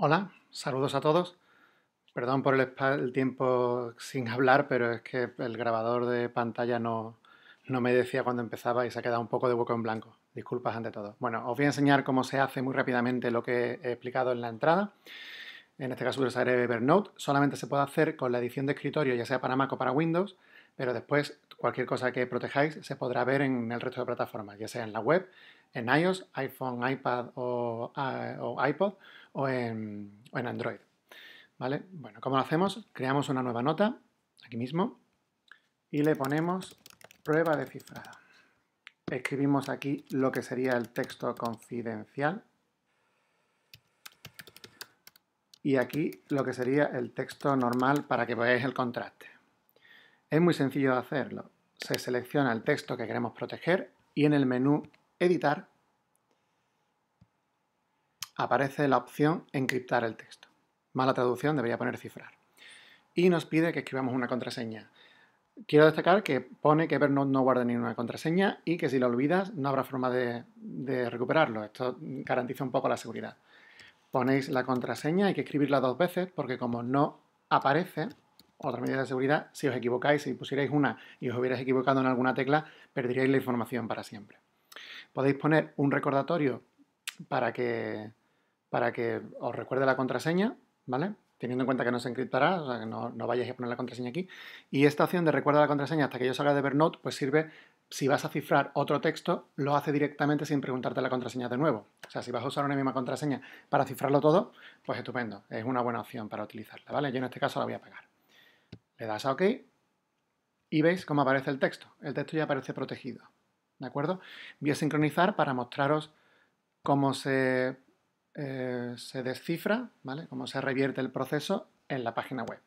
Hola, saludos a todos. Perdón por el, tiempo sin hablar, pero es que el grabador de pantalla no, no me decía cuando empezaba y se ha quedado un poco de hueco en blanco. Disculpas ante todo. Bueno, os voy a enseñar cómo se hace muy rápidamente lo que he explicado en la entrada en este caso usaré Evernote, solamente se puede hacer con la edición de escritorio, ya sea para Mac o para Windows, pero después cualquier cosa que protejáis se podrá ver en el resto de plataformas, ya sea en la web, en iOS, iPhone, iPad o, ah, iPod o en, Android. ¿Vale? Bueno, ¿cómo lo hacemos? Creamos una nueva nota, aquí mismo, y le ponemos prueba de cifrada. Escribimos aquí lo que sería el texto confidencial, y aquí lo que sería el texto normal para que veáis el contraste. Es muy sencillo de hacerlo. Se selecciona el texto que queremos proteger y en el menú Editar aparece la opción Encriptar el texto. Mala traducción, debería poner cifrar. Y nos pide que escribamos una contraseña. Quiero destacar que pone que Evernote no guarda ninguna contraseña y que si la olvidas no habrá forma de recuperarlo. Esto garantiza un poco la seguridad ponéis la contraseña, hay que escribirla dos veces porque como no aparece, otra medida de seguridad, si os equivocáis, si pusierais una y os hubierais equivocado en alguna tecla, perderíais la información para siempre. Podéis poner un recordatorio para que, para que os recuerde la contraseña, ¿vale? Teniendo en cuenta que no se encriptará, o sea, que no, no, vayáis a poner la contraseña aquí. Y esta opción de recuerda la contraseña hasta que yo salga de Evernote, pues sirve si vas a cifrar otro texto, lo hace directamente sin preguntarte la contraseña de nuevo. O sea, si vas a usar una misma contraseña para cifrarlo todo, pues estupendo, es una buena opción para utilizarla, ¿vale? Yo en este caso la voy a pegar. Le das a OK y veis cómo aparece el texto. El texto ya aparece protegido, ¿de acuerdo? Voy a sincronizar para mostraros cómo se, eh, se descifra, ¿vale? Cómo se revierte el proceso en la página web.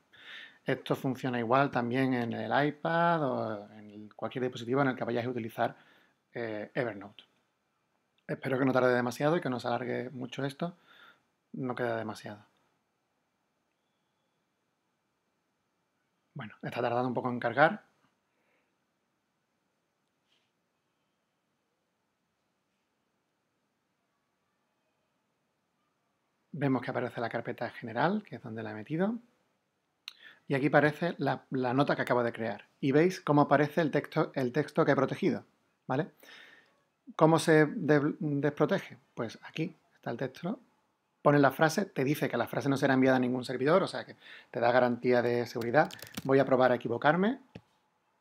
Esto funciona igual también en el iPad o en cualquier dispositivo en el que vayáis a utilizar eh, Evernote. Espero que no tarde demasiado y que no se alargue mucho esto. No queda demasiado. Bueno, está tardando un poco en cargar. Vemos que aparece la carpeta general, que es donde la he metido y aquí aparece la, nota que acabo de crear. Y veis cómo aparece el texto, el texto que he protegido. ¿vale? ¿Cómo se desprotege? Pues aquí está el texto. Pone la frase, te dice que la frase no será enviada a ningún servidor, o sea que te da garantía de seguridad. Voy a probar a equivocarme.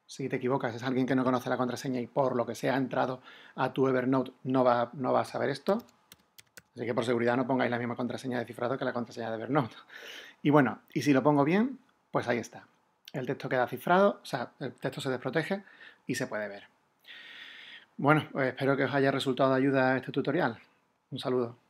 Si te equivocas, es alguien que no conoce la contraseña y por lo que sea ha entrado a tu Evernote, no va, no va a saber esto. Así que por seguridad no pongáis la misma contraseña de cifrado que la contraseña de Evernote. Y bueno, y si lo pongo bien, pues ahí está. El texto queda cifrado, o sea, el texto se desprotege y se puede ver. Bueno, pues espero que os haya resultado de ayuda este tutorial. Un saludo.